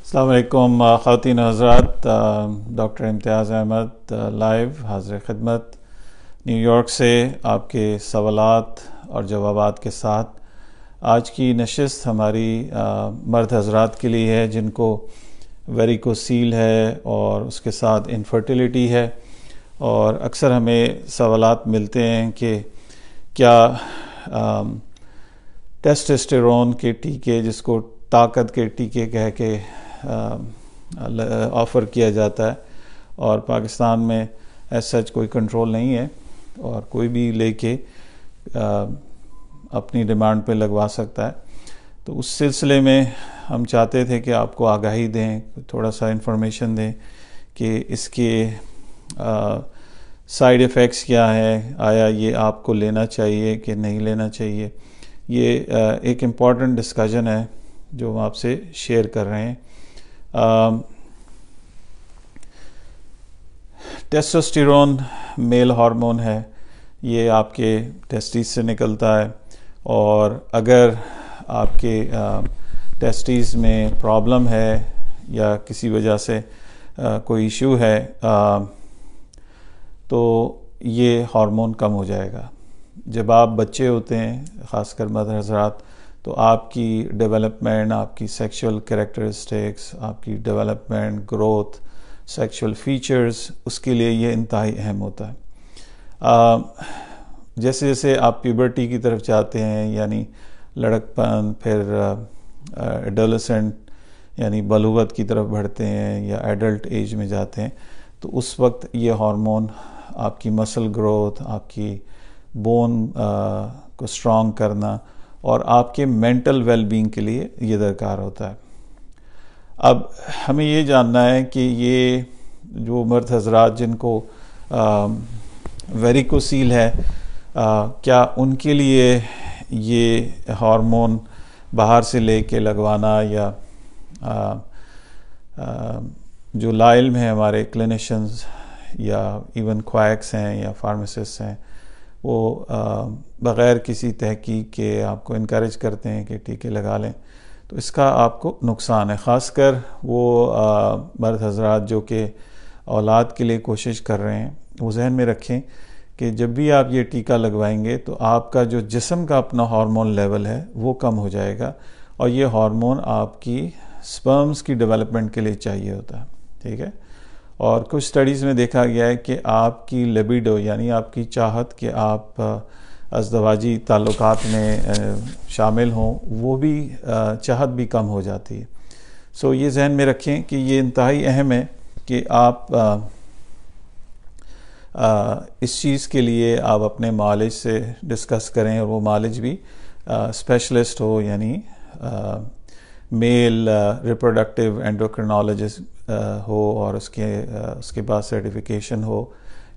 अल्लाम ख़वान हजरात doctor Imtiaz Ahmed live हाजिर ख़दमत न्यूयॉर्क से आपके सवालत और जवाब के साथ आज की नशस्त हमारी uh, मर्द हजरात के लिए है जिनको वेरिकोसील है और उसके साथ इनफर्टिलिटी है और अक्सर हमें सवालत मिलते हैं कि क्या टेस्टेस्टेरोन um, के टीके जिसको ताकत के टीके कह के ऑफ़र किया जाता है और पाकिस्तान में एज सच कोई कंट्रोल नहीं है और कोई भी लेके अपनी डिमांड पे लगवा सकता है तो उस सिलसिले में हम चाहते थे कि आपको आगाही दें थोड़ा सा इन्फॉर्मेशन दें कि इसके साइड इफ़ेक्ट्स क्या है आया ये आपको लेना चाहिए कि नहीं लेना चाहिए ये आ, एक इम्पॉर्टेंट डिस्कशन है जो हम आपसे शेयर कर रहे हैं um, टेस्टोस्टेरोन मेल हार्मोन है ये आपके टेस्टिस से निकलता है और अगर आपके टेस्टिस um, में प्रॉब्लम है या किसी वजह से आ, uh, कोई इशू है आ, um, तो ये हार्मोन कम हो जाएगा जब आप बच्चे होते हैं ख़ासकर मदर हजरात तो आपकी डेवलपमेंट आपकी सेक्सुअल करेक्टरिस्टिक्स आपकी डेवलपमेंट ग्रोथ सेक्सुअल फीचर्स उसके लिए ये इंतहाई अहम होता है आ, जैसे जैसे आप प्यूबर्टी की तरफ जाते हैं यानी लड़कपन फिर एडोलसेंट यानी बलुगत की तरफ बढ़ते हैं या एडल्ट एज में जाते हैं तो उस वक्त ये हार्मोन आपकी मसल ग्रोथ आपकी बोन आ, को स्ट्रॉन्ग करना और आपके मेंटल वेलबींग के लिए ये दरकार होता है अब हमें ये जानना है कि ये जो मर्द हजरात जिनको वेरिकोसील है आ, क्या उनके लिए ये हार्मोन बाहर से ले कर लगवाना या आ, आ, जो लाइल में हमारे क्लिनिशंस या इवन क्वाक्स हैं या फार्मासिस्ट हैं वो बग़ैर किसी तहकीक के आपको इनक्रेज करते हैं कि टीके लगा लें तो इसका आपको नुकसान है ख़ासकर वो मर्द हजरात जो कि औलाद के लिए कोशिश कर रहे हैं वो जहन में रखें कि जब भी आप ये टीका लगवाएंगे तो आपका जो जिसम का अपना हार्मोन लेवल है वो कम हो जाएगा और ये हार्मोन आपकी स्पर्म्स की डेवलपमेंट के लिए चाहिए होता है ठीक है और कुछ स्टडीज़ में देखा गया है कि आपकी लेबिडो यानी आपकी चाहत कि आप अजदवाजी ताल्लुक में शामिल हों वो भी चाहत भी कम हो जाती है सो ये जहन में रखें कि ये इंतहाई अहम है कि आप आ, इस चीज़ के लिए आप अपने मालिज से डिस्कस करें और वो मालिज भी स्पेशलिस्ट हो यानी मेल रिप्रोडक्टिव एंडोक्रिनोलॉजिस्ट हो और उसके uh, उसके बाद सर्टिफिकेशन हो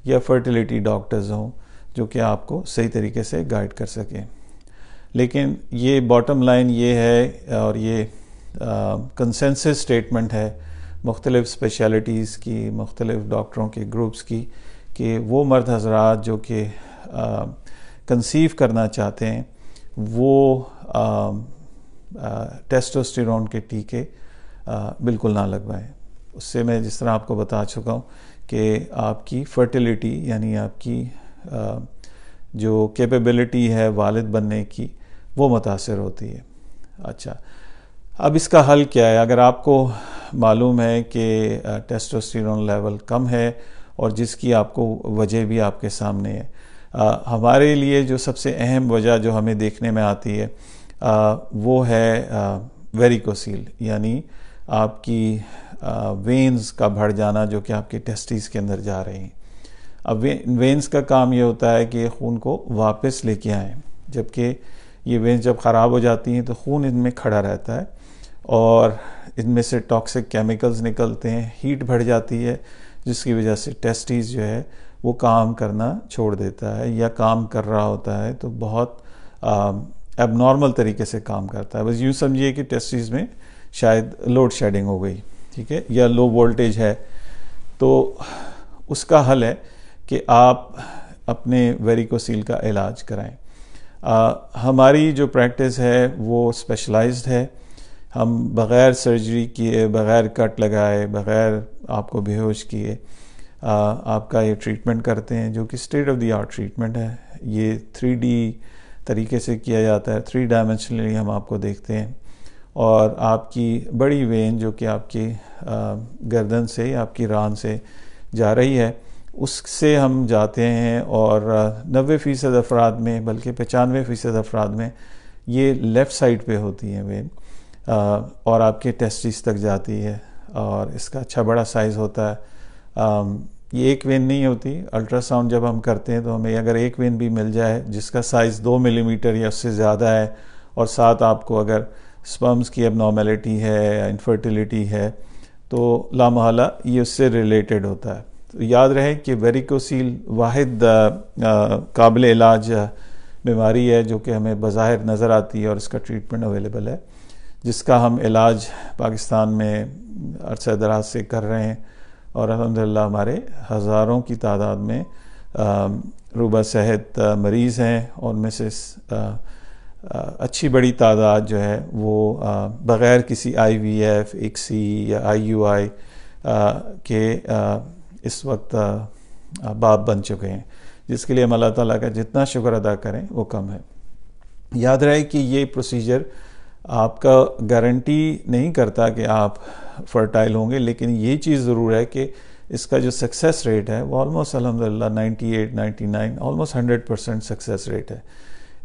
या फर्टिलिटी डॉक्टर्स हों जो कि आपको सही तरीके से गाइड कर सकें लेकिन ये बॉटम लाइन ये है और ये कंसेंसस uh, स्टेटमेंट है मुख्तलिफ़ स्पेशलिटीज़ की मुख्तलिफ़ डॉक्टरों के ग्रुप्स की कि वो मर्द हजरात जो कि कंसीव uh, करना चाहते हैं वो uh, टेस्टोस्टेरोन के टीके बिल्कुल ना लगवाएं उससे मैं जिस तरह आपको बता चुका हूँ कि आपकी फर्टिलिटी यानी आपकी जो कैपेबिलिटी है वालिद बनने की वो मुतासर होती है अच्छा अब इसका हल क्या है अगर आपको मालूम है कि टेस्टोस्टेरोन लेवल कम है और जिसकी आपको वजह भी आपके सामने है आ, हमारे लिए जो सबसे अहम वजह जो हमें देखने में आती है वो है वेरिकोसील यानी आपकी वेन्स का भर जाना जो कि आपके टेस्टिस के अंदर जा रहे हैं अब वेन्स का काम ये होता है कि खून को वापस लेके आए जबकि ये वेन्स जब ख़राब हो जाती हैं तो खून इनमें खड़ा रहता है और इनमें से टॉक्सिक केमिकल्स निकलते हैं हीट बढ़ जाती है जिसकी वजह से टेस्टिस जो है वो काम करना छोड़ देता है या काम कर रहा होता है तो बहुत आ, अब नॉर्मल तरीके से काम करता है बस यूँ समझिए कि टेस्टिस में शायद लोड शेडिंग हो गई ठीक है या लो वोल्टेज है तो उसका हल है कि आप अपने वेरिकोसील का इलाज कराएं आ, हमारी जो प्रैक्टिस है वो स्पेशलाइज्ड है हम बग़ैर सर्जरी किए बग़ैर कट लगाए बग़ैर आपको बेहोश किए आपका ये ट्रीटमेंट करते हैं जो कि state of the art treatment है ये थ्री डी तरीके से किया जाता है थ्री डायमेंशनली हम आपको देखते हैं और आपकी बड़ी वेन जो कि आपकी गर्दन से आपकी रान से जा रही है उससे हम जाते हैं और नबे फ़ीसद अफराद में बल्कि पचानवे फ़ीसद अफराद में ये लेफ़्ट साइड पे होती है वेन और आपके टेस्टिस तक जाती है और इसका अच्छा बड़ा साइज़ होता है ये एक वेन नहीं होती अल्ट्रासाउंड जब हम करते हैं तो हमें अगर एक वेन भी मिल जाए जिसका साइज़ दो मिलीमीटर या उससे ज़्यादा है और साथ आपको अगर स्पर्म्स की नॉर्मेलिटी है इनफर्टिलिटी है तो लामहला ये उससे रिलेटेड होता है तो याद रहे कि वेरिकोसील वाहिद काबिल इलाज बीमारी है जो कि हमें बाहर नज़र आती है और इसका ट्रीटमेंट अवेलेबल है जिसका हम इलाज पाकिस्तान में अरसा दराज से कर रहे हैं और अलहमदिल्ला हमारे हज़ारों की तादाद में रूबा सेहत मरीज़ हैं और उनमें से अच्छी बड़ी तादाद जो है वो बग़ैर किसी आई वी एफ सी या आई यू आई के इस वक्त बाप बन चुके हैं जिसके लिए हम अल्लाह ताला का जितना शुक्र अदा करें वो कम है याद रहे कि ये प्रोसीजर आपका गारंटी नहीं करता कि आप फर्टाइल होंगे लेकिन ये चीज़ ज़रूर है कि इसका जो सक्सेस रेट है वो ऑलमोस्ट अलहमदिल्ला 98, 99, ऑलमोस्ट 100 परसेंट सक्सेस रेट है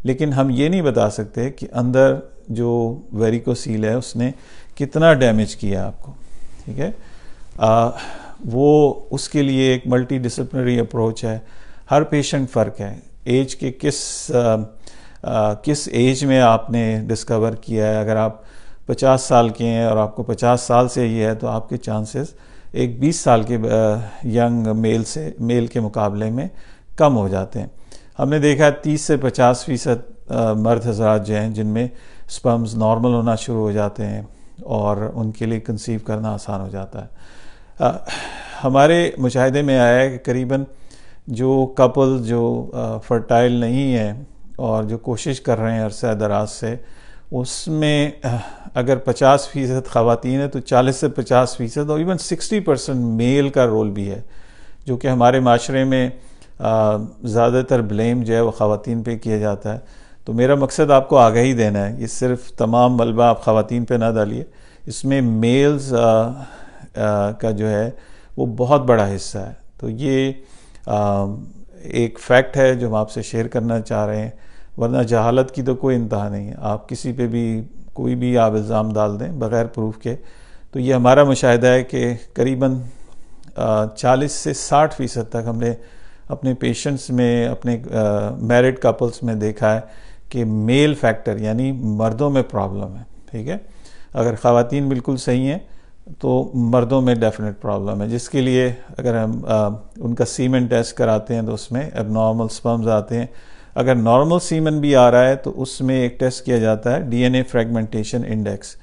लेकिन हम ये नहीं बता सकते कि अंदर जो वेरिकोसील है उसने कितना डैमेज किया आपको ठीक है आ, वो उसके लिए एक मल्टी डिसप्लिनरी अप्रोच है हर पेशेंट फ़र्क है एज के किस आ, किस एज में आपने डिस्कवर किया है अगर आप 50 साल के हैं और आपको 50 साल से ही है तो आपके चांसेस एक 20 साल के यंग मेल से मेल के मुकाबले में कम हो जाते हैं हमने देखा है तीस से पचास फीसद मर्द हजरात जो हैं जिनमें स्पम्स नॉर्मल होना शुरू हो जाते हैं और उनके लिए कंसीव करना आसान हो जाता है आ, हमारे मुशाहदे में आया है कि करीबन जो कपल जो फर्टाइल नहीं हैं और जो कोशिश कर रहे हैं अरसा दराज से उसमें अगर 50 फ़ीसद ख़वान है तो 40 से 50 फ़ीसद और इवन 60 परसेंट मेल का रोल भी है जो कि हमारे माशरे में ज़्यादातर ब्लेम जो है वो ख़वान पे किया जाता है तो मेरा मकसद आपको आगे ही देना है ये सिर्फ तमाम मलबा आप ख़वान पे ना डालिए इसमें मेल्स आ, आ, का जो है वो बहुत बड़ा हिस्सा है तो ये आ, एक फैक्ट है जो हम आपसे शेयर करना चाह रहे हैं वरना जहालत की तो कोई इंतहा नहीं है आप किसी पे भी कोई भी आप इल्ज़ाम डाल दें बग़ैर प्रूफ के तो ये हमारा मुशाह है कि करीबन चालीस से साठ फ़ीसद तक हमने अपने पेशेंट्स में अपने मैरिड कपल्स में देखा है कि मेल फैक्टर यानी मर्दों में प्रॉब्लम है ठीक है अगर ख़वातीन बिल्कुल सही हैं तो मर्दों में डेफिनेट प्रॉब्लम है जिसके लिए अगर हम आ, उनका सीमेंट टेस्ट कराते हैं तो उसमें एबनॉर्मल स्पम्स आते हैं अगर नॉर्मल सीमन भी आ रहा है तो उसमें एक टेस्ट किया जाता है डीएनए फ्रेगमेंटेशन इंडेक्स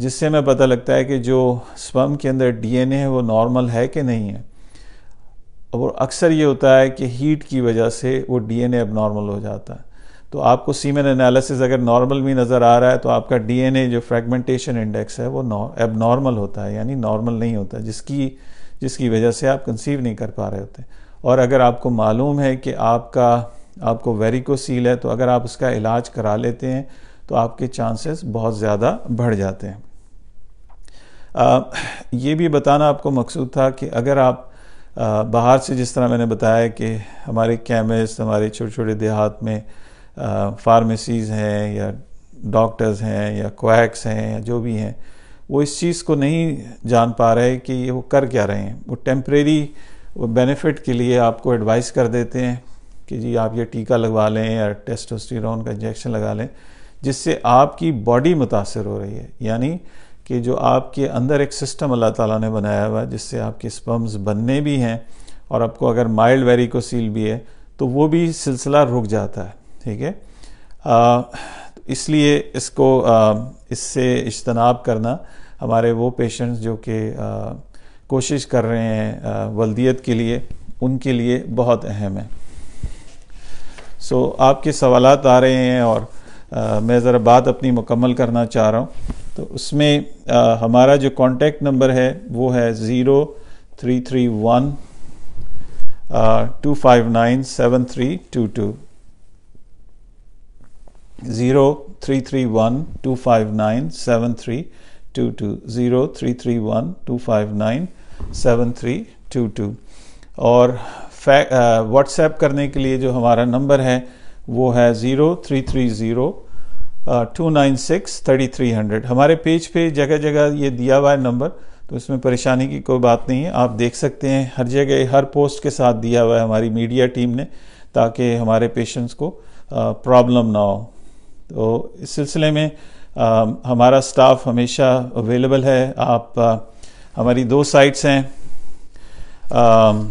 जिससे हमें पता लगता है कि जो स्वम के अंदर डीएनए है वो नॉर्मल है कि नहीं है और अक्सर ये होता है कि हीट की वजह से वो डीएनए अब हो जाता है तो आपको सीमन एनालिसिस अगर नॉर्मल भी नज़र आ रहा है तो आपका डीएनए जो फ्रेगमेंटेशन इंडेक्स है वो एबनॉर्मल होता है यानी नॉर्मल नहीं होता जिसकी जिसकी वजह से आप कंसीव नहीं कर पा रहे होते और अगर आपको मालूम है कि आपका आपको वेरिकोसील है तो अगर आप उसका इलाज करा लेते हैं तो आपके चांसेस बहुत ज़्यादा बढ़ जाते हैं आ, ये भी बताना आपको मकसूद था कि अगर आप आ, बाहर से जिस तरह मैंने बताया कि हमारे केमिस्ट हमारे छोटे छोटे देहात में फार्मेसीज़ हैं या डॉक्टर्स हैं या क्वैक्स हैं या जो भी हैं वो इस चीज़ को नहीं जान पा रहे कि ये वो कर क्या रहे हैं वो टेम्प्रेरी बेनिफिट के लिए आपको एडवाइस कर देते हैं कि जी आप ये टीका लगवा लें या टेस्टोस्टेरोन का इंजेक्शन लगा लें जिससे आपकी बॉडी मुतासर हो रही है यानी कि जो आपके अंदर एक सिस्टम अल्लाह ताला ने बनाया हुआ है जिससे आपके स्पम्स बनने भी हैं और आपको अगर माइल्ड वेरिकोसील भी है तो वो भी सिलसिला रुक जाता है ठीक है इसलिए इसको इससे इजतनाब करना हमारे वो पेशेंट्स जो कि कोशिश कर रहे हैं वल्दियत के लिए उनके लिए बहुत अहम है सो आपके सवाल आ रहे हैं और आ, मैं ज़रा बात अपनी मुकम्मल करना चाह रहा हूँ तो उसमें आ, हमारा जो कॉन्टेक्ट नंबर है वो है zero three three one two five nine seven three two two zero three three one two five nine seven three two two zero three three one two five nine seven three two two और WhatsApp uh, करने के लिए जो हमारा number है वो है zero three three zero uh, two nine six thirty three hundred हमारे पेज पे जगह जगह ये दिया हुआ है नंबर तो इसमें परेशानी की कोई बात नहीं है आप देख सकते हैं हर जगह हर पोस्ट के साथ दिया हुआ है हमारी मीडिया टीम ने ताकि हमारे पेशेंट्स को uh, प्रॉब्लम ना हो तो इस सिलसिले में आ, um, हमारा स्टाफ हमेशा अवेलेबल है आप आ, हमारी दो साइट्स हैं um,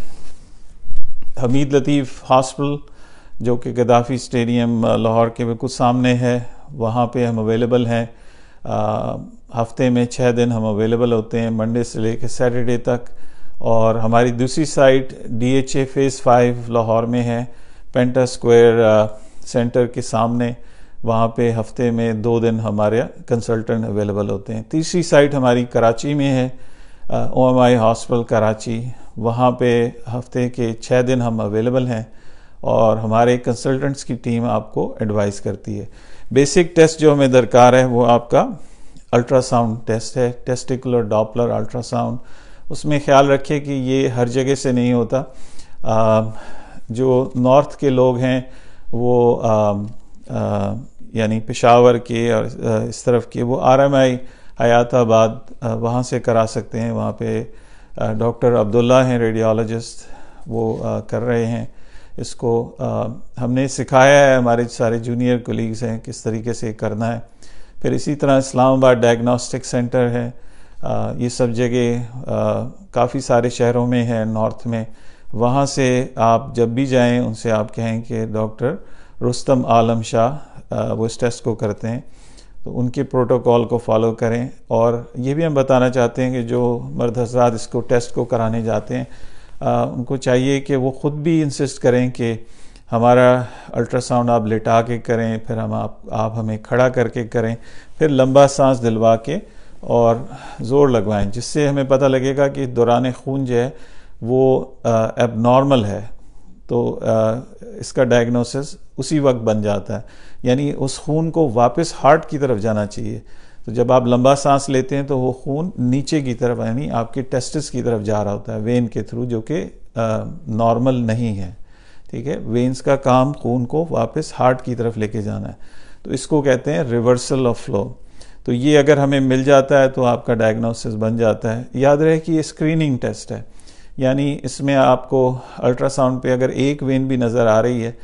हमीद लतीफ़ हॉस्पिटल जो कि गदाफ़ी स्टेडियम लाहौर के बिल्कुल सामने है वहाँ पे हम अवेलेबल हैं हफ्ते में छः दिन हम अवेलेबल होते हैं मंडे से लेकर सैटरडे तक और हमारी दूसरी site D H A phase five Lahore में है पेंटा स्क्वायर सेंटर के सामने वहाँ पे हफ्ते में दो दिन हमारे कंसल्टेंट अवेलेबल होते हैं तीसरी साइट हमारी कराची में है O M I hospital Karachi वहाँ पे हफ्ते के छः दिन हम अवेलेबल हैं और हमारे कंसल्टेंट्स की टीम आपको एडवाइस करती है बेसिक टेस्ट जो हमें दरकार है वो आपका अल्ट्रासाउंड टेस्ट है टेस्टिकुलर डॉपलर अल्ट्रासाउंड उसमें ख्याल रखिए कि ये हर जगह से नहीं होता आ, जो नॉर्थ के लोग हैं वो यानी पेशावर के और इस तरफ के वो आर एम आई हयात आबाद वहाँ से करा सकते हैं वहाँ पे डॉक्टर अब्दुल्ला हैं रेडियोलॉजिस्ट वो आ, कर रहे हैं इसको आ, हमने सिखाया है हमारे सारे जूनियर कोलीग्स हैं किस तरीके से करना है फिर इसी तरह इस्लामाबाद डायग्नोस्टिक सेंटर है आ, ये सब जगह काफ़ी सारे शहरों में है नॉर्थ में वहाँ से आप जब भी जाएं उनसे आप कहें कि डॉक्टर रुस्तम आलम शाह वो इस टेस्ट को करते हैं तो उनके प्रोटोकॉल को फॉलो करें और ये भी हम बताना चाहते हैं कि जो मर्द हजरात इसको टेस्ट को कराने जाते हैं आ, उनको चाहिए कि वो ख़ुद भी इंसिस्ट करें कि हमारा अल्ट्रासाउंड आप लिटा के करें फिर हम आप आप हमें खड़ा करके करें फिर लंबा सांस दिलवा के और ज़ोर लगवाएं जिससे हमें पता लगेगा कि दौरान खून जो है वो एबनॉर्मल है तो आ, इसका डायग्नोसिस उसी वक्त बन जाता है यानी उस खून को वापस हार्ट की तरफ जाना चाहिए तो जब आप लंबा सांस लेते हैं तो वो खून नीचे की तरफ यानी आपके टेस्टिस की तरफ जा रहा होता है वेन के थ्रू जो कि नॉर्मल नहीं है ठीक है वेन्स का काम खून को वापस हार्ट की तरफ लेके जाना है तो इसको कहते हैं रिवर्सल ऑफ फ्लो तो ये अगर हमें मिल जाता है तो आपका डायग्नोसिस बन जाता है याद रहे कि ये स्क्रीनिंग टेस्ट है यानी इसमें आपको अल्ट्रासाउंड पे अगर एक वेन भी नज़र आ रही है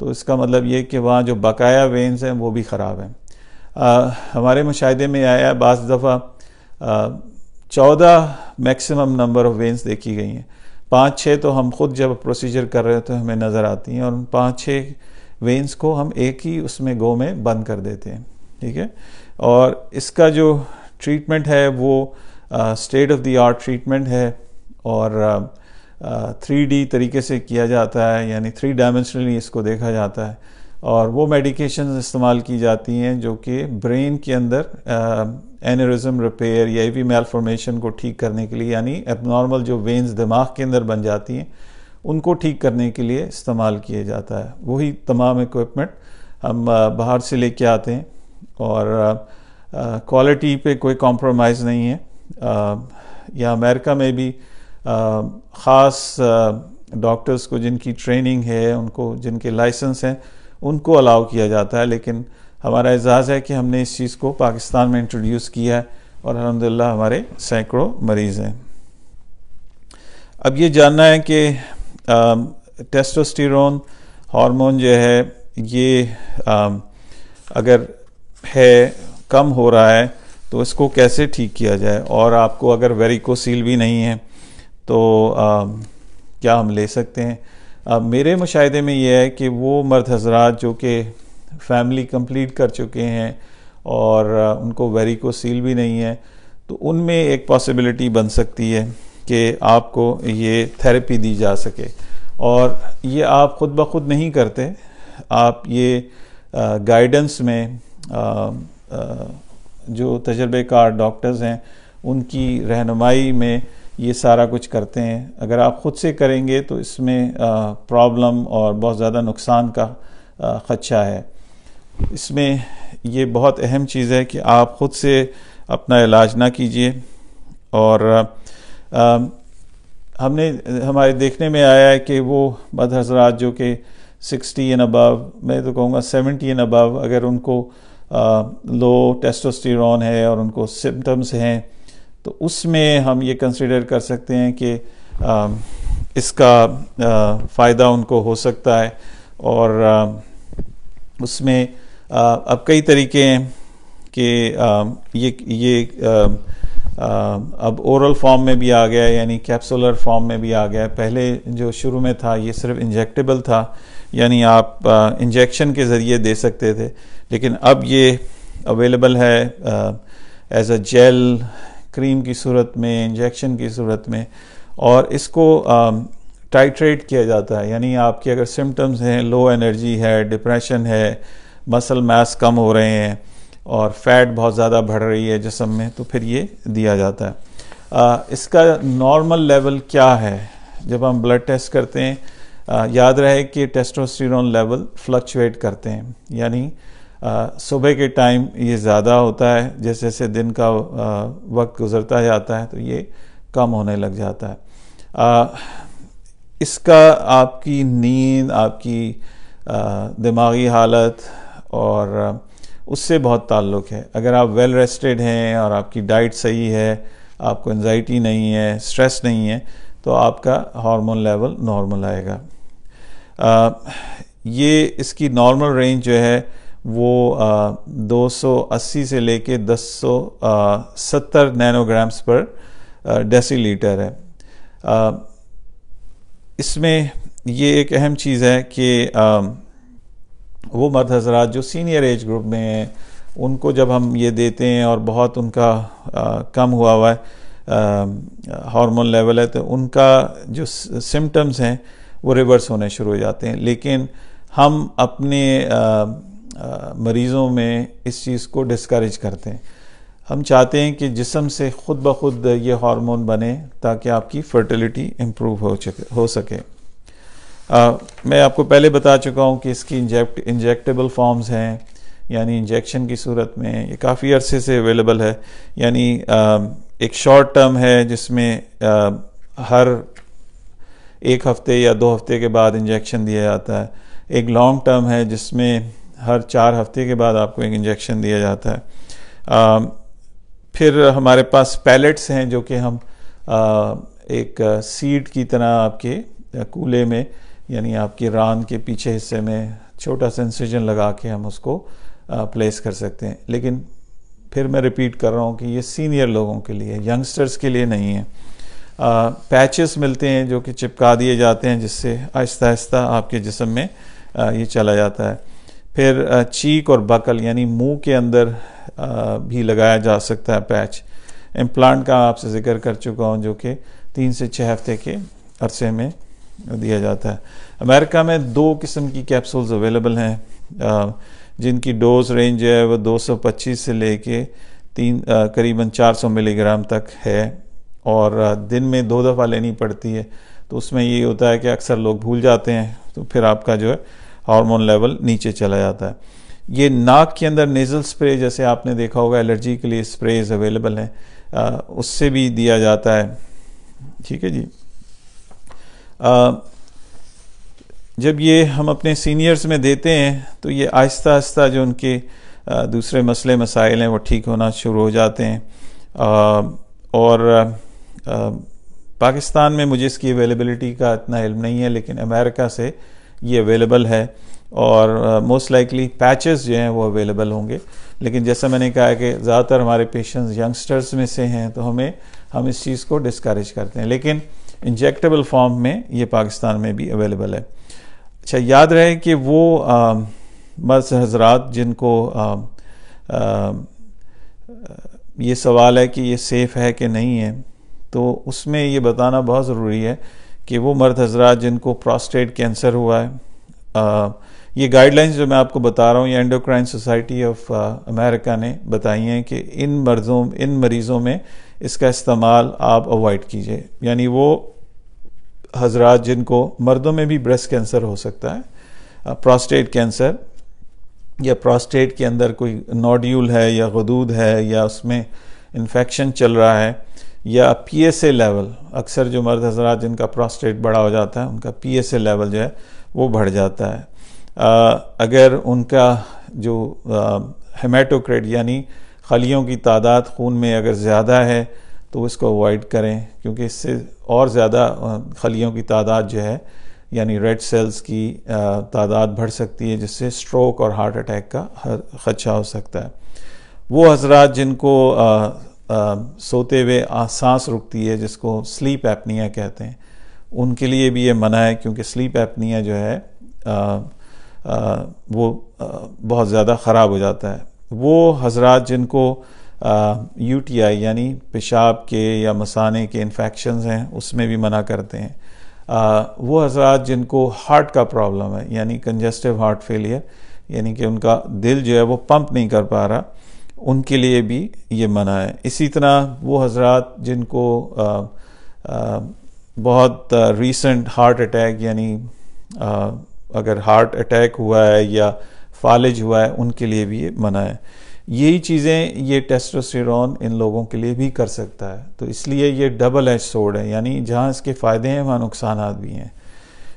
तो इसका मतलब ये कि वहाँ जो बकाया वेंस हैं वो भी ख़राब हैं हमारे मुशाहे में आया बज दफ़ा चौदह मैक्सिमम नंबर ऑफ़ वेंस देखी गई हैं पाँच छः तो हम खुद जब प्रोसीजर कर रहे थे तो हमें नज़र आती हैं और उन पाँच छः वेंस को हम एक ही उसमें गो में बंद कर देते हैं ठीक है और इसका जो ट्रीटमेंट है वो state of the art treatment है और uh, थ्री तरीके से किया जाता है यानी थ्री डायमेंशनली इसको देखा जाता है और वो मेडिकेशन इस्तेमाल की जाती हैं जो कि ब्रेन के अंदर एनरिज्म रिपेयर या एवी मेलफॉर्मेशन को ठीक करने के लिए यानी एबनॉर्मल जो वेंस दिमाग के अंदर बन जाती हैं उनको ठीक करने के लिए इस्तेमाल किया जाता है वही तमाम इक्विपमेंट हम बाहर से लेके आते हैं और क्वालिटी पे कोई कॉम्प्रोमाइज़ नहीं है आ, या अमेरिका में भी ख़ास डॉक्टर्स को जिनकी ट्रेनिंग है उनको जिनके लाइसेंस हैं उनको अलाउ किया जाता है लेकिन हमारा एजाज़ है कि हमने इस चीज़ को पाकिस्तान में इंट्रोड्यूस किया है और अलहमदिल्ला हमारे सैकड़ों मरीज़ हैं अब ये जानना है कि टेस्टोस्टिरोन हार्मोन जो है ये आ, अगर है कम हो रहा है तो इसको कैसे ठीक किया जाए और आपको अगर वेरिकोसील भी नहीं है तो आ, क्या हम ले सकते हैं अब मेरे मुशाहे में यह है कि वो मर्द हजरात जो कि फैमिली कंप्लीट कर चुके हैं और उनको वेरी को सील भी नहीं है तो उनमें एक पॉसिबिलिटी बन सकती है कि आपको ये थेरेपी दी जा सके और ये आप ख़ुद ब खुद नहीं करते आप ये गाइडेंस में आ, आ, जो तजर्बेकार डॉक्टर्स हैं उनकी रहनुमाई में ये सारा कुछ करते हैं अगर आप ख़ुद से करेंगे तो इसमें प्रॉब्लम और बहुत ज़्यादा नुकसान का ख़दशा है इसमें ये बहुत अहम चीज़ है कि आप ख़ुद से अपना इलाज ना कीजिए और आ, हमने हमारे देखने में आया है कि वो बद हजरात जो कि सिक्सटी एन अबव मैं तो कहूँगा सेवेंटी एन अबव अगर उनको आ, लो टेस्टोस्टेरोन है और उनको सिम्टम्स हैं तो उसमें हम ये कंसिडर कर सकते हैं कि आ, इसका फ़ायदा उनको हो सकता है और आ, उसमें आ, अब कई तरीके हैं कि ये ये अब ओरल फॉर्म में भी आ गया यानी कैप्सुलर फॉर्म में भी आ गया पहले जो शुरू में था ये सिर्फ इंजेक्टेबल था यानी आप इंजेक्शन के ज़रिए दे सकते थे लेकिन अब ये अवेलेबल है एज अ जेल क्रीम की सूरत में इंजेक्शन की सूरत में और इसको टाइट्रेट um, किया जाता है यानी आपके अगर सिम्टम्स हैं लो एनर्जी है डिप्रेशन है मसल मास कम हो रहे हैं और फैट बहुत ज़्यादा बढ़ रही है जिसम में तो फिर ये दिया जाता है आ, इसका नॉर्मल लेवल क्या है जब हम ब्लड टेस्ट करते हैं आ, याद रहे कि टेस्टोस्टेरोन लेवल फ्लक्चुएट करते हैं यानी सुबह के टाइम ये ज़्यादा होता है जैसे जैसे दिन का वक्त गुजरता जाता है तो ये कम होने लग जाता है आ, इसका आपकी नींद आपकी दिमागी हालत और उससे बहुत ताल्लुक़ है अगर आप वेल रेस्टेड हैं और आपकी डाइट सही है आपको एनजाइटी नहीं है स्ट्रेस नहीं है तो आपका हार्मोन लेवल नॉर्मल आएगा आ, ये इसकी नॉर्मल रेंज जो है वो दो सौ अस्सी से लेके दस सौ सत्तर नैनोग्राम्स पर डेसी लीटर है आ, इसमें ये एक अहम चीज़ है कि आ, वो मर्द हजरात जो सीनियर एज ग्रुप में हैं उनको जब हम ये देते हैं और बहुत उनका आ, कम हुआ हुआ है हार्मोन लेवल है तो उनका जो सिम्टम्स हैं वो रिवर्स होने शुरू हो जाते हैं लेकिन हम अपने आ, मरीज़ों में इस चीज़ को डिस्करेज करते हैं हम चाहते हैं कि जिसम से ख़ुद ब खुद ये हार्मोन बने ताकि आपकी फर्टिलिटी इम्प्रूव हो चके हो सके आ, मैं आपको पहले बता चुका हूँ कि इसकी इंजेक्ट इंजेक्टेबल फॉर्म्स हैं यानी इंजेक्शन की सूरत में ये काफ़ी अरसे से अवेलेबल है यानी आ, एक शॉर्ट टर्म है जिसमें आ, हर एक हफ्ते या दो हफ्ते के बाद इंजेक्शन दिया जाता है एक लॉन्ग टर्म है जिसमें हर चार हफ्ते के बाद आपको एक इंजेक्शन दिया जाता है आ, फिर हमारे पास पैलेट्स हैं जो कि हम आ, एक सीड की तरह आपके कूले में यानी आपकी रान के पीछे हिस्से में छोटा सा इंसिजन लगा के हम उसको आ, प्लेस कर सकते हैं लेकिन फिर मैं रिपीट कर रहा हूँ कि ये सीनियर लोगों के लिए यंगस्टर्स के लिए नहीं है पैचेस मिलते हैं जो कि चिपका दिए जाते हैं जिससे आहिस्ता आहिस्ता आपके जिसम में आ, ये चला जाता है फिर चीक और बकल यानी मुंह के अंदर भी लगाया जा सकता है पैच इम्प्लांट का आपसे जिक्र कर चुका हूँ जो कि तीन से छः हफ्ते के अरसे में दिया जाता है अमेरिका में दो किस्म की कैप्सूल्स अवेलेबल हैं जिनकी डोज रेंज है वह 225 से लेके तीन करीबन 400 मिलीग्राम तक है और दिन में दो दफ़ा लेनी पड़ती है तो उसमें ये होता है कि अक्सर लोग भूल जाते हैं तो फिर आपका जो है हार्मोन लेवल नीचे चला जाता है ये नाक के अंदर नेज़ल स्प्रे जैसे आपने देखा होगा एलर्जी के लिए स्प्रेज अवेलेबल हैं उससे भी दिया जाता है ठीक है जी आ, जब ये हम अपने सीनियर्स में देते हैं तो ये आहिस्ता आहिस्ता जो उनके आ, दूसरे मसले मसाइल हैं वो ठीक होना शुरू हो जाते हैं आ, और आ, पाकिस्तान में मुझे इसकी अवेलेबिलिटी का इतना इल्म नहीं है लेकिन अमेरिका से ये अवेलेबल है और मोस्ट लाइकली पैचेस जो हैं वो अवेलेबल होंगे लेकिन जैसा मैंने कहा कि ज़्यादातर हमारे पेशेंट्स यंगस्टर्स में से हैं तो हमें हम इस चीज़ को डिस्करेज करते हैं लेकिन इंजेक्टेबल फॉर्म में ये पाकिस्तान में भी अवेलेबल है अच्छा याद रहे कि वो um, मर्ज हजरात जिनको आ, um, आ, um, ये सवाल है कि ये सेफ़ है कि नहीं है तो उसमें ये बताना बहुत ज़रूरी है कि वो मर्द हजरात जिनको प्रोस्टेट कैंसर हुआ है आ, ये गाइडलाइंस जो मैं आपको बता रहा हूँ ये एंडोक्राइन सोसाइटी ऑफ अमेरिका ने बताई हैं कि इन मर्जों इन मरीज़ों में इसका इस्तेमाल आप अवॉइड कीजिए यानी वो हजरात जिनको मर्दों में भी ब्रेस्ट कैंसर हो सकता है प्रोस्टेट कैंसर या प्रोस्टेट के अंदर कोई नोड्यूल है या गदूद है या उसमें इन्फेक्शन चल रहा है या पीएसए लेवल अक्सर जो मर्द हजरात जिनका प्रोस्टेट बड़ा हो जाता है उनका पीएसए लेवल जो है वो बढ़ जाता है आ, अगर उनका जो हेमेटोक्रेट यानी खलियों की तादाद खून में अगर ज़्यादा है तो इसको अवॉइड करें क्योंकि इससे और ज़्यादा खलियों की तादाद जो है यानी रेड सेल्स की तादाद बढ़ सकती है जिससे स्ट्रोक और हार्ट अटैक का खदशा हो सकता है वो हजरात जिनको सोते हुए सांस रुकती है जिसको स्लीप एपनिया कहते हैं उनके लिए भी ये मना है क्योंकि स्लीप एपनिया जो है आ, आ, वो आ, बहुत ज़्यादा ख़राब हो जाता है वो हजरात जिनको यू टी आई यानी पेशाब के या मसाने के इन्फेक्शन हैं उसमें भी मना करते हैं आ, वो हजरात जिनको हार्ट का प्रॉब्लम है यानी कंजेस्टिव हार्ट फेलियर यानी कि उनका दिल जो है वो पंप नहीं कर पा रहा उनके लिए भी ये मना है इसी तरह वो हजरत जिनको आ, आ, बहुत रीसेंट हार्ट अटैक यानी आ, अगर हार्ट अटैक हुआ है या फालिज हुआ है उनके लिए भी ये मना है यही चीज़ें ये टेस्टोस्टेरॉन इन लोगों के लिए भी कर सकता है तो इसलिए ये डबल एच सोड है यानी जहाँ इसके फ़ायदे हैं वहाँ नुकसान भी हैं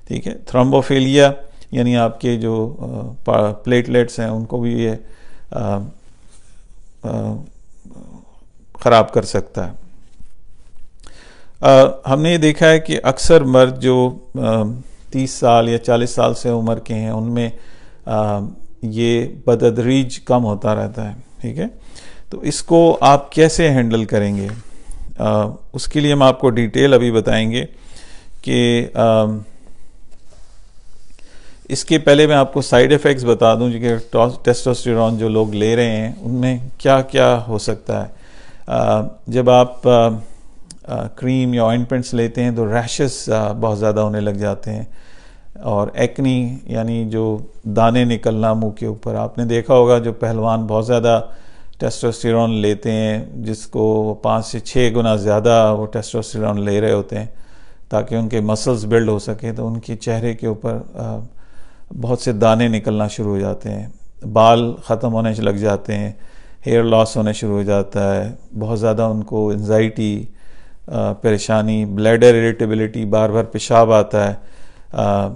ठीक है थ्रम्बोफेलिया यानी आपके जो प्लेटलेट्स हैं उनको भी ये ख़राब कर सकता है आ, हमने ये देखा है कि अक्सर मर्द जो तीस साल या चालीस साल से उम्र के हैं उनमें आ, ये बददरीज कम होता रहता है ठीक है तो इसको आप कैसे हैंडल करेंगे आ, उसके लिए हम आपको डिटेल अभी बताएंगे कि इसके पहले मैं आपको साइड इफ़ेक्ट्स बता दूं कि टेस्टोस्टेरॉन जो लोग ले रहे हैं उनमें क्या क्या हो सकता है आ, जब आप आ, आ, क्रीम या ऑइंटमेंट्स लेते हैं तो रैशेस बहुत ज़्यादा होने लग जाते हैं और एक्नी यानी जो दाने निकलना मुंह के ऊपर आपने देखा होगा जो पहलवान बहुत ज़्यादा टेस्टोस्टेरॉन लेते हैं जिसको पाँच से छः गुना ज़्यादा वो टेस्टोस्टेरॉन ले रहे होते हैं ताकि उनके मसल्स बिल्ड हो सके तो उनके चेहरे के ऊपर बहुत से दाने निकलना शुरू हो जाते हैं बाल ख़त्म होने लग जाते हैं हेयर लॉस होने शुरू हो जाता है बहुत ज़्यादा उनको एनजाइटी परेशानी ब्लैडर इरिटेबिलिटी बार बार पेशाब आता है आ,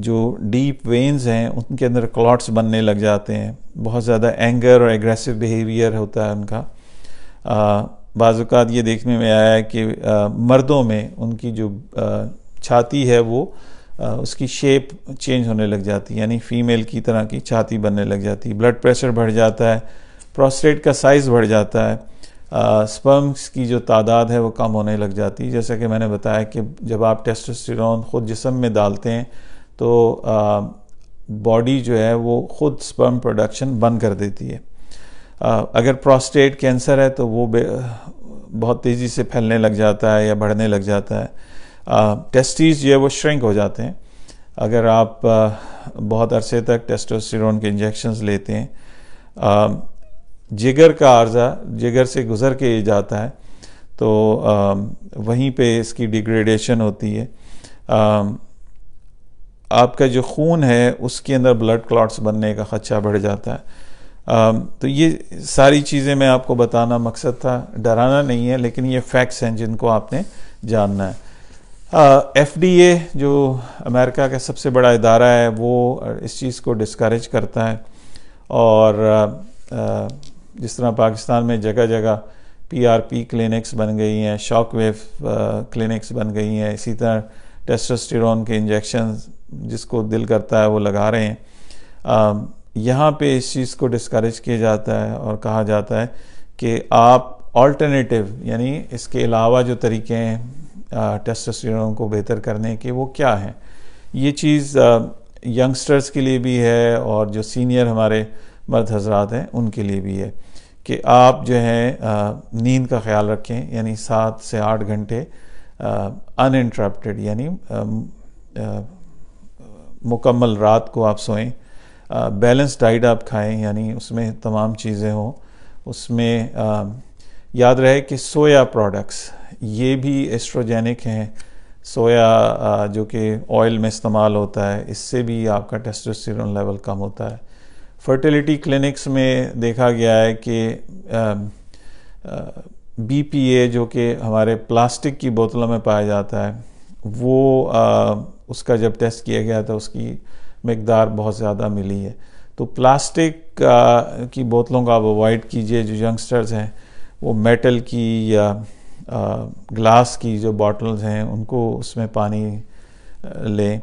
जो डीप वेन्स हैं उनके अंदर क्लॉट्स बनने लग जाते हैं बहुत ज़्यादा एंगर और एग्रेसिव बिहेवियर होता है उनका बाज़ात ये देखने में आया है कि आ, मर्दों में उनकी जो छाती है वो उसकी शेप चेंज होने लग जाती है यानी फीमेल की तरह की छाती बनने लग जाती है ब्लड प्रेशर बढ़ जाता है प्रोस्टेट का साइज़ बढ़ जाता है स्पर्म्स की जो तादाद है वो कम होने लग जाती है जैसा कि मैंने बताया कि जब आप टेस्टोस्टेरोन ख़ुद जिसम में डालते हैं तो बॉडी जो है वो ख़ुद स्पर्म प्रोडक्शन बंद कर देती है आ, अगर प्रोस्टेट कैंसर है तो वो बहुत तेज़ी से फैलने लग जाता है या बढ़ने लग जाता है टेस्टीज जो है वो श्रिंक हो जाते हैं अगर आप बहुत अरसे तक टेस्टोस्टेरोन के इंजेक्शंस लेते हैं जिगर का अर्जा जिगर से गुज़र के जाता है तो वहीं पे इसकी डिग्रेडेशन होती है आपका जो खून है उसके अंदर ब्लड क्लॉट्स बनने का ख़दशा बढ़ जाता है तो ये सारी चीज़ें मैं आपको बताना मकसद था डराना नहीं है लेकिन ये फैक्ट्स हैं जिनको आपने जानना है एफ डी ए जो अमेरिका का सबसे बड़ा इदारा है वो इस चीज़ को डिस्करेज करता है और जिस तरह पाकिस्तान में जगह जगह पी आर पी क्लिनिक्स बन गई हैं शॉक वेव क्लिनिक्स बन गई हैं इसी तरह टेस्टोस्टेरोन के इंजेक्शन जिसको दिल करता है वो लगा रहे हैं यहाँ पे इस चीज़ को डिस्करेज किया जाता है और कहा जाता है कि आप ऑल्टरनेटिव यानी इसके अलावा जो तरीके हैं टेस्टोस्टेरोन को बेहतर करने के वो क्या हैं ये चीज़ यंगस्टर्स के लिए भी है और जो सीनियर हमारे मर्द हजरात हैं उनके लिए भी है कि आप जो है नींद का ख्याल रखें यानी सात से आठ घंटे अन इंटरप्टेड यानी मुकम्मल रात को आप सोएं बैलेंस डाइट आप खाएं यानी उसमें तमाम चीज़ें हों उसमें याद रहे कि सोया प्रोडक्ट्स ये भी एस्ट्रोजेनिक हैं सोया जो कि ऑयल में इस्तेमाल होता है इससे भी आपका टेस्टोस्टेरोन लेवल कम होता है फर्टिलिटी क्लिनिक्स में देखा गया है कि बीपीए जो कि हमारे प्लास्टिक की बोतलों में पाया जाता है वो आ, उसका जब टेस्ट किया गया था उसकी मकदार बहुत ज़्यादा मिली है तो प्लास्टिक आ, की बोतलों का आप अवॉइड कीजिए जो यंगस्टर्स हैं वो मेटल की या ग्लास की जो बॉटल्स हैं उनको उसमें पानी लें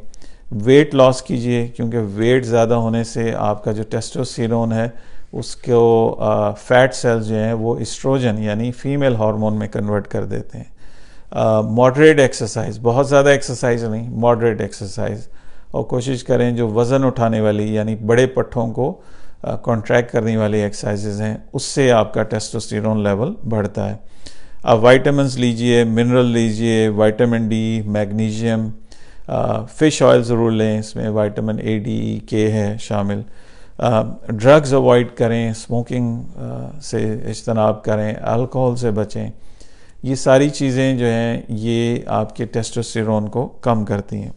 वेट लॉस कीजिए क्योंकि वेट ज़्यादा होने से आपका जो टेस्टोसिरोन है उसको फैट सेल्स जो हैं वो इस्ट्रोजन यानी फीमेल हार्मोन में कन्वर्ट कर देते हैं मॉडरेट एक्सरसाइज बहुत ज़्यादा एक्सरसाइज नहीं मॉडरेट एक्सरसाइज और कोशिश करें जो वज़न उठाने वाली यानी बड़े पट्ठों को कॉन्ट्रैक्ट करने वाली एक्सरसाइजेज हैं उससे आपका टेस्टोस्टेरोन लेवल बढ़ता है आप वाइटामस लीजिए मिनरल लीजिए vitamin D magnesium fish oil ज़रूर लें इसमें वाइटामिन ए डी के है शामिल ड्रग्स अवॉइड करें स्मोकिंग से इजतनाब करें अल्कोहल से बचें ये सारी चीज़ें जो हैं ये आपके टेस्टोस्टेरोन को कम करती हैं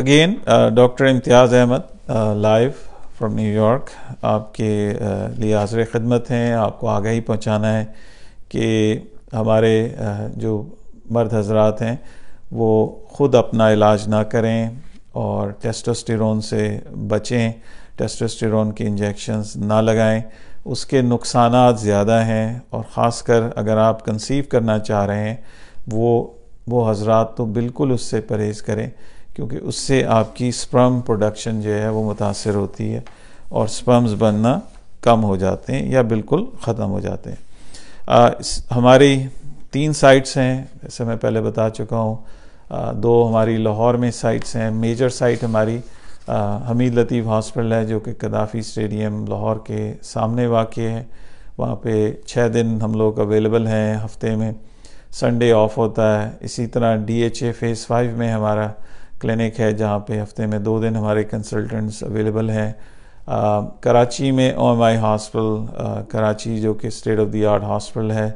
again doctor Imtiaz Ahmed live from New York आपके uh, लिए हाजिर खदमत हैं आपको ही पहुँचाना है कि हमारे uh, जो मर्द हजरात हैं वो ख़ुद अपना इलाज ना करें और टेस्टोस्टेरोन से बचें टेस्टोस्टेरोन के इंजेक्शंस ना लगाएं उसके नुकसान ज़्यादा हैं और ख़ासकर अगर आप कंसीव करना चाह रहे हैं वो वो हजरात तो बिल्कुल उससे परहेज़ करें क्योंकि उससे आपकी स्पर्म प्रोडक्शन जो है वो मुतासर होती है और स्पर्म्स बनना कम हो जाते हैं या बिल्कुल ख़त्म हो जाते हैं आ, हमारी तीन साइट्स हैं जैसे मैं पहले बता चुका हूँ दो हमारी लाहौर में साइट्स हैं मेजर साइट हमारी आ, हमीद लतीफ़ हॉस्पिटल है जो कि कदाफ़ी स्टेडियम लाहौर के सामने वाक़ है वहाँ पे छः दिन हम लोग अवेलेबल हैं हफ्ते में संडे ऑफ होता है इसी तरह D H A phase five में हमारा क्लिनिक है जहाँ पे हफ्ते में दो दिन हमारे कंसल्टेंट्स अवेलेबल हैं कराची में O M I hospital Karachi जो कि state of the art hospital है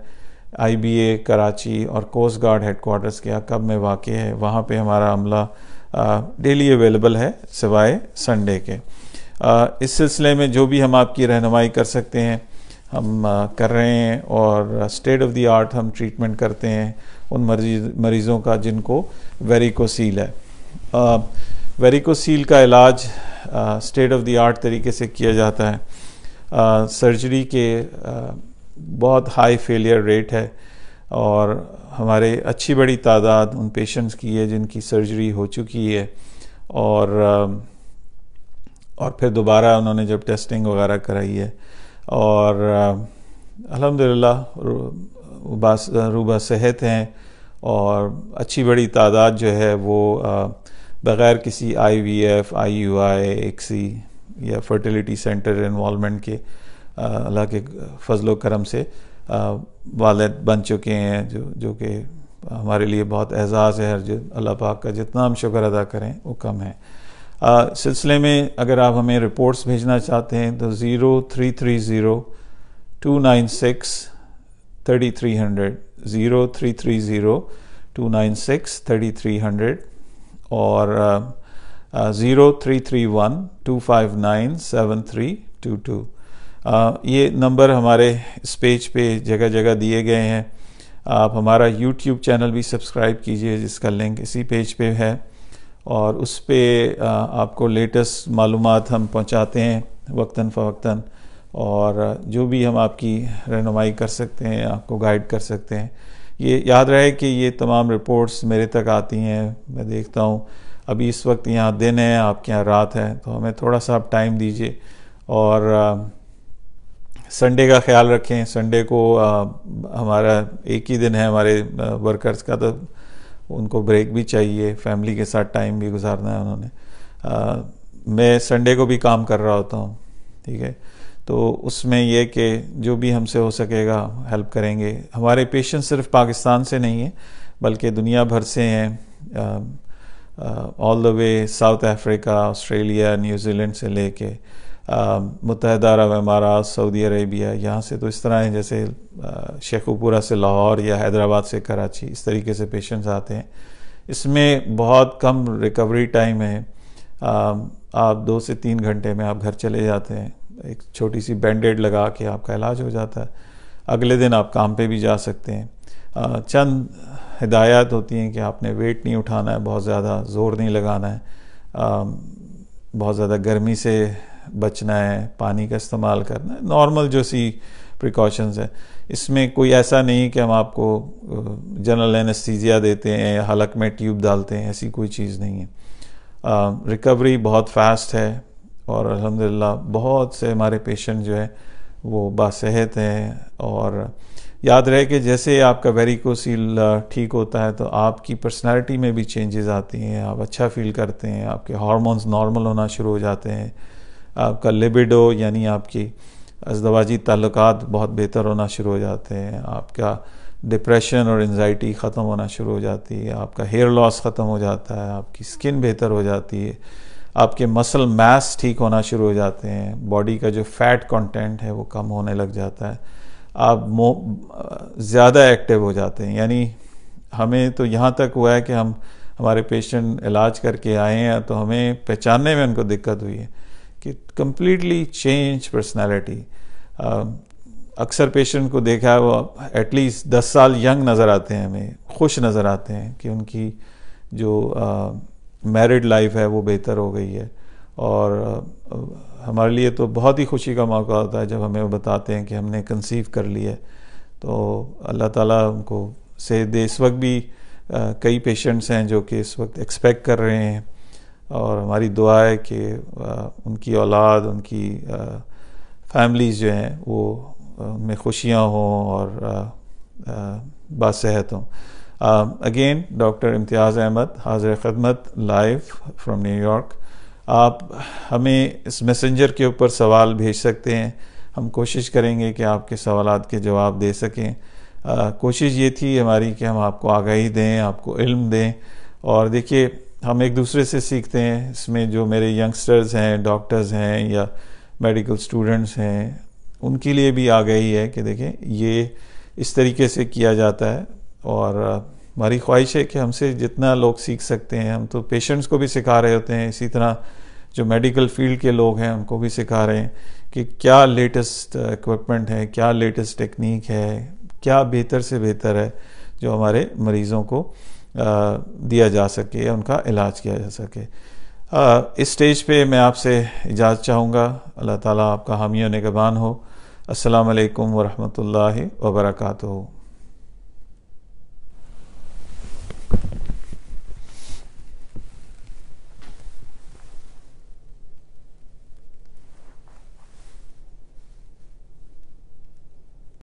आई बी ए कराची और कोस्ट गार्ड हेडकोार्टर्स के अकब में वाक़ है वहाँ पर हमारा अमला डेली अवेलेबल है सिवाए संडे के आ, इस सिलसिले में जो भी हम आपकी रहनमाई कर सकते हैं हम आ, कर रहे हैं और स्टेट ऑफ द आर्ट हम ट्रीटमेंट करते हैं उन मरीज मरीज़ों का जिनको वेरिकोसील है वेरिकोसील uh, का इलाज स्टेट ऑफ द आर्ट तरीके से किया जाता है सर्जरी uh, के आ, uh, बहुत हाई फेलियर रेट है और हमारे अच्छी बड़ी तादाद उन पेशेंट्स की है जिनकी सर्जरी हो चुकी है और um, और फिर दोबारा उन्होंने जब टेस्टिंग वगैरह कराई है और अलहमदिल्ला रूबा सेहत हैं और अच्छी बड़ी तादाद जो है वो बग़ैर किसी I V F I U I ICSI या फर्टिलिटी सेंटर इन्वॉलमेंट के अल्लाह के फजलो करम से वालद बन चुके हैं जो जो कि हमारे लिए बहुत एज़ाज़ है हर अल्लाह पाक का जितना हम शुक्र अदा करें वो कम है सिलसिले में अगर आप हमें रिपोर्ट्स भेजना चाहते हैं तो zero three three zero two nine six thirty three hundred zero zero three three three two nine six thirty hundred और zero three three one two five nine seven three two two ये number हमारे इस page पे जगह जगह दिए गए हैं आप हमारा यूट्यूब चैनल भी सब्सक्राइब कीजिए जिसका लिंक इसी पेज पे है और उस पर uh, आपको लेटेस्ट मालूम हम पहुँचाते हैं वक्ता फ़वक्ता और जो भी हम आपकी रहनुमाई कर सकते हैं आपको गाइड कर सकते हैं ये याद रहे कि ये तमाम रिपोर्ट्स मेरे तक आती हैं मैं देखता हूँ अभी इस वक्त यहाँ दिन है आपके यहाँ रात है तो हमें थोड़ा सा आप टाइम दीजिए और संडे का ख्याल रखें संडे को आ, हमारा एक ही दिन है हमारे वर्कर्स का तो उनको ब्रेक भी चाहिए फैमिली के साथ टाइम भी गुजारना है उन्होंने आ, मैं संडे को भी काम कर रहा होता हूँ ठीक है तो उसमें यह कि जो भी हमसे हो सकेगा हेल्प करेंगे हमारे पेशेंट सिर्फ पाकिस्तान से नहीं है बल्कि दुनिया भर से हैं all the way South Africa Australia New Zealand से कर मुतहदा अरब अमारात सऊदी अरेबिया यहाँ से तो इस तरह हैं जैसे शेखुपुरा से लाहौर या हैदराबाद से कराची इस तरीके से पेशेंट्स आते हैं इसमें बहुत कम रिकवरी टाइम है आप दो से तीन घंटे में आप घर चले जाते हैं एक छोटी सी बैंडेड लगा के आपका इलाज हो जाता है अगले दिन आप काम पे भी जा सकते हैं चंद हिदायत होती हैं कि आपने वेट नहीं उठाना है बहुत ज़्यादा ज़ोर नहीं लगाना है बहुत ज़्यादा गर्मी से बचना है पानी का इस्तेमाल करना है नॉर्मल जो सी प्रिकॉशंस है इसमें कोई ऐसा नहीं कि हम आपको जनरल एनस्थीजिया देते हैं हलक में ट्यूब डालते हैं ऐसी कोई चीज़ नहीं है रिकवरी बहुत फास्ट है और अलहमदिल्ला बहुत से हमारे पेशेंट जो है वो बासेहत हैं और याद रहे कि जैसे आपका वेरिकोसील ठीक होता है तो आपकी पर्सनालिटी में भी चेंजेस आती हैं आप अच्छा फील करते हैं आपके हार्मोन्स नॉर्मल होना शुरू हो जाते हैं आपका लिबिडो यानी आपकी अजदवाजी ताल्लुक बहुत बेहतर होना शुरू हो जाते हैं आपका डिप्रेशन और एनजाइटी ख़त्म होना शुरू हो जाती है आपका हेयर लॉस ख़त्म हो जाता है आपकी स्किन बेहतर हो जाती है आपके मसल मास ठीक होना शुरू हो जाते हैं बॉडी का जो फैट कंटेंट है वो कम होने लग जाता है आप मो ज़्यादा एक्टिव हो जाते हैं यानी हमें तो यहाँ तक हुआ है कि हम हमारे पेशेंट इलाज करके आए हैं तो हमें पहचानने में उनको दिक्कत हुई है कि कम्प्लीटली चेंज पर्सनैलिटी अक्सर पेशेंट को देखा है वो एटलीस्ट दस साल यंग नज़र आते हैं हमें खुश नज़र आते हैं कि उनकी जो आ, मैरिड लाइफ है वो बेहतर हो गई है और हमारे लिए तो बहुत ही खुशी का मौका होता है जब हमें बताते हैं कि हमने कंसीव कर लिया है तो अल्लाह ताला उनको से दे इस वक्त भी कई पेशेंट्स हैं जो कि इस वक्त एक्सपेक्ट कर रहे हैं और हमारी दुआ है कि उनकी औलाद उनकी फैमिलीज़ जो हैं वो उनमें खुशियाँ हों और बासहत हों अगेन डॉक्टर इम्तियाज़ अहमद हाजिर खदमत लाइव फ्रॉम न्यूयॉर्क आप हमें इस मैसेंजर के ऊपर सवाल भेज सकते हैं हम कोशिश करेंगे कि आपके सवाल के जवाब दे सकें आ, कोशिश ये थी हमारी कि हम आपको आगाही दें आपको इल्म दें और देखिए हम एक दूसरे से सीखते हैं इसमें जो मेरे यंगस्टर्स हैं डॉक्टर्स हैं या मेडिकल स्टूडेंट्स हैं उनके लिए भी आगाही है कि देखें ये इस तरीके से किया जाता है और हमारी ख्वाहिश है कि हमसे जितना लोग सीख सकते हैं हम तो पेशेंट्स को भी सिखा रहे होते हैं इसी तरह जो मेडिकल फील्ड के लोग हैं उनको भी सिखा रहे हैं कि क्या लेटेस्ट इक्विपमेंट है क्या लेटेस्ट टेक्निक है क्या बेहतर से बेहतर है जो हमारे मरीज़ों को दिया जा सके या उनका इलाज किया जा सके इस स्टेज पे मैं आपसे इजाज़त चाहूँगा अल्लाह ताला आपका हामियों नगबान हो अस्सलाम वालेकुम व वबरकatuh